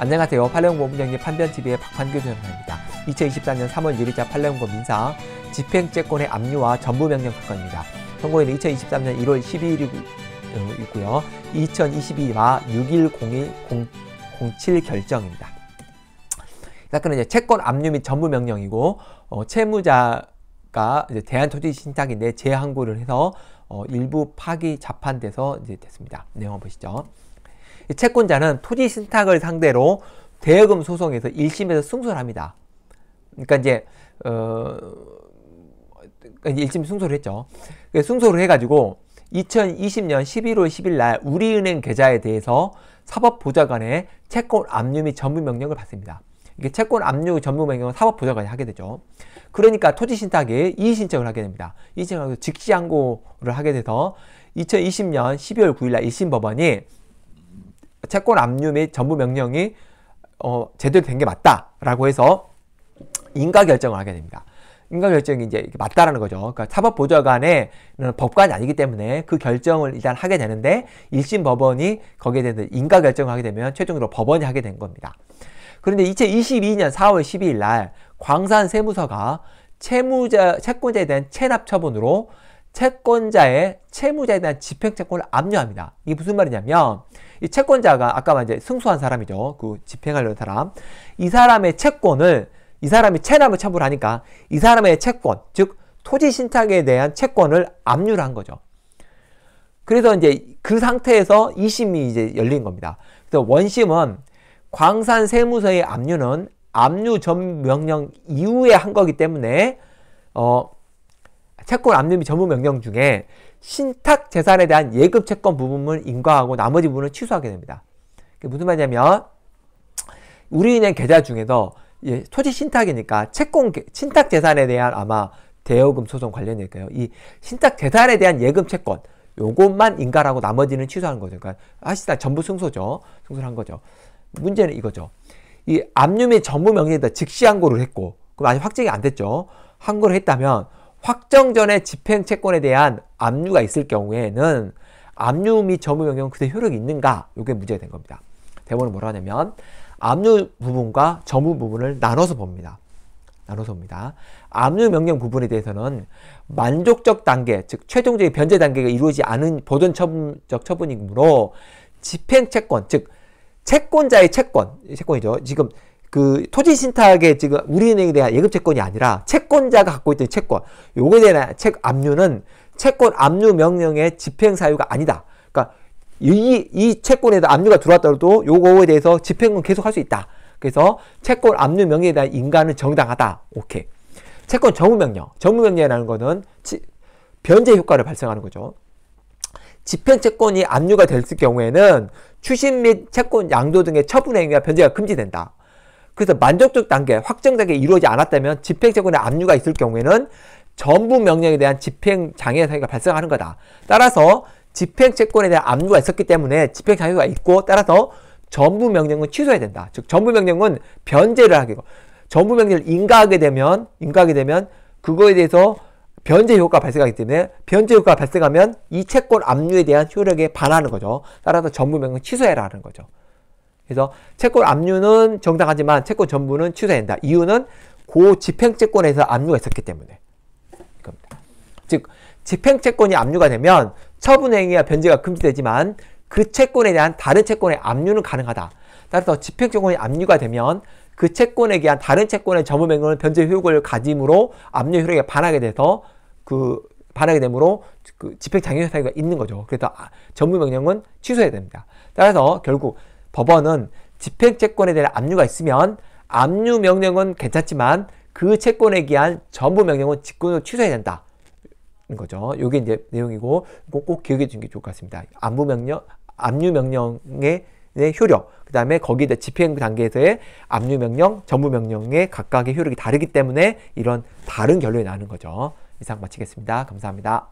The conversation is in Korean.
안녕하세요. 팔레온고문 경기 판변TV의 박판규 변호사입니다. 2024년 3월 1일자 팔레온고 민사 집행채권의 압류와 전부명령 사건입니다. 선고일은 2023년 1월 12일이고요. 2022와 610107 결정입니다. 이 사건은 이제 채권 압류 및 전부명령이고 어, 채무자가 이제 대한토지신탁인데 재항고를 해서 어, 일부 파기 자판돼서 이제 됐습니다. 내용 한번 보시죠. 채권자는 토지 신탁을 상대로 대여금 소송에서 1심에서 승소를 합니다. 그러니까 이제 어 1심 그러니까 승소를 했죠. 승소를 해가지고 2020년 11월 10일 날 우리은행 계좌에 대해서 사법보좌관의 채권 압류 및 전부 명령을 받습니다. 이게 채권 압류 전부 명령은 사법보좌관이 하게 되죠. 그러니까 토지신탁에 이의신청을 하게 됩니다. 이의신청을 즉시 항고를 하게 돼서 2020년 12월 9일 날 1심 법원이 채권 압류 및 전부 명령이 어, 제대로 된 게 맞다라고 해서 인가 결정을 하게 됩니다. 인가 결정이 이제 맞다라는 거죠. 그러니까 사법보좌관의 법관이 아니기 때문에 그 결정을 일단 하게 되는데 일심 법원이 거기에 대한 인가 결정을 하게 되면 최종적으로 법원이 하게 된 겁니다. 그런데 2022년 4월 12일 날 광산 세무서가 채무자 채권자에 대한 체납 처분으로 채권자의 채무자에 대한 집행채권을 압류합니다. 이게 무슨 말이냐면 이 채권자가 아까 이제 승소한 사람이죠. 그 집행하려는 사람. 이 사람의 채권을 이 사람이 체납을 청구하니까 이 사람의 채권, 즉 토지 신탁에 대한 채권을 압류를 한 거죠. 그래서 이제 그 상태에서 2심이 이제 열린 겁니다. 그래서 원심은 광산 세무서의 압류는 압류 전명령 이후에 한 거기 때문에 어 채권 압류및 전무 명령 중에 신탁 재산에 대한 예금 채권 부분을 인과하고 나머지 부분을 취소하게 됩니다. 그게 무슨 말이냐면 우리은행 계좌 중에서 예, 토지 신탁이니까 채권 신탁 재산에 대한 아마 대여금 소송 관련일까요? 이 신탁 재산에 대한 예금 채권 요것만 인가라고 나머지는 취소하는 거죠. 그러니까 아시다 전부 승소죠. 승소를 한 거죠. 문제는 이거죠. 이 압류 및 전부 명령에다 즉시 항고를 했고 그럼 아직 확정이 안 됐죠. 항고를 했다면 확정 전에 집행 채권에 대한 압류가 있을 경우에는 압류 및 점유 변경 그대 효력이 있는가? 이게 문제가 된 겁니다. 대본은 뭐라 하냐면 압류 부분과 점유 부분을 나눠서 봅니다. 나눠서 봅니다. 압류 명령 부분에 대해서는 만족적 단계, 즉 최종적인 변제 단계가 이루어지 않은 보존 처분적 처분이므로 집행 채권, 즉 채권자의 채권, 채권이죠. 지금 그 토지 신탁에 지금 우리은행에 대한 예금 채권이 아니라 채권자가 갖고 있던 채권 요거에 대한 채 압류는 채권 압류 명령의 집행 사유가 아니다. 그러니까 이, 이 채권에다 압류가 들어왔더라도 요거에 대해서 집행은 계속 할수 있다. 그래서 채권 압류 명령에 대한 인간은 정당하다. 오케이. 채권 정우 명령. 정우 명령이라는 거는 지, 변제 효과를 발생하는 거죠. 집행 채권이 압류가 됐을 경우에는 추신 및 채권 양도 등의 처분 행위와 변제가 금지된다. 그래서 만족적 단계, 확정 단게 이루어지지 않았다면 집행정권의 압류가 있을 경우에는 전부 명령에 대한 집행장애 사유가 발생하는 거다. 따라서 집행채권에 대한 압류가 있었기 때문에 집행장애가 있고 따라서 전부 명령은 취소해야 된다. 즉 전부 명령은 변제를 하게 되고 전부 명령을 인가하게 되면 인가하게 되면 그거에 대해서 변제 효과가 발생하기 때문에 변제 효과가 발생하면 이 채권 압류에 대한 효력에 반하는 거죠. 따라서 전부 명령 취소해라 하는 거죠. 그래서 채권 압류는 정당하지만 채권 전부는 취소된다. 이유는 고 집행채권에서 압류가 있었기 때문에. 그겁니다. 즉 집행채권이 압류가 되면 처분행위와 변제가 금지되지만 그 채권에 대한 다른 채권의 압류는 가능하다. 따라서 집행채권이 압류가 되면 그 채권에 대한 다른 채권의 점유맹은 변제 효력을 가짐으로 압류 효력에 반하게 돼서 그 반하게 되므로 그 집행장애 사유가 있는 거죠. 그래서 전유명령은 아, 취소해야 됩니다. 따라서 결국 법원은 집행채권에 대한 압류가 있으면 압류 명령은 괜찮지만 그 채권에 기한 전부 명령은 직권으로 취소해야 된다. 는 거죠. 요게 이제 내용이고 꼭, 꼭 기억해 주는 게 좋을 것 같습니다. 안부 명령, 압류 명령의 효력, 그 다음에 거기에 집행 단계에서의 압류 명령, 전부 명령의 각각의 효력이 다르기 때문에 이런 다른 결론이 나는 거죠. 이상 마치겠습니다. 감사합니다.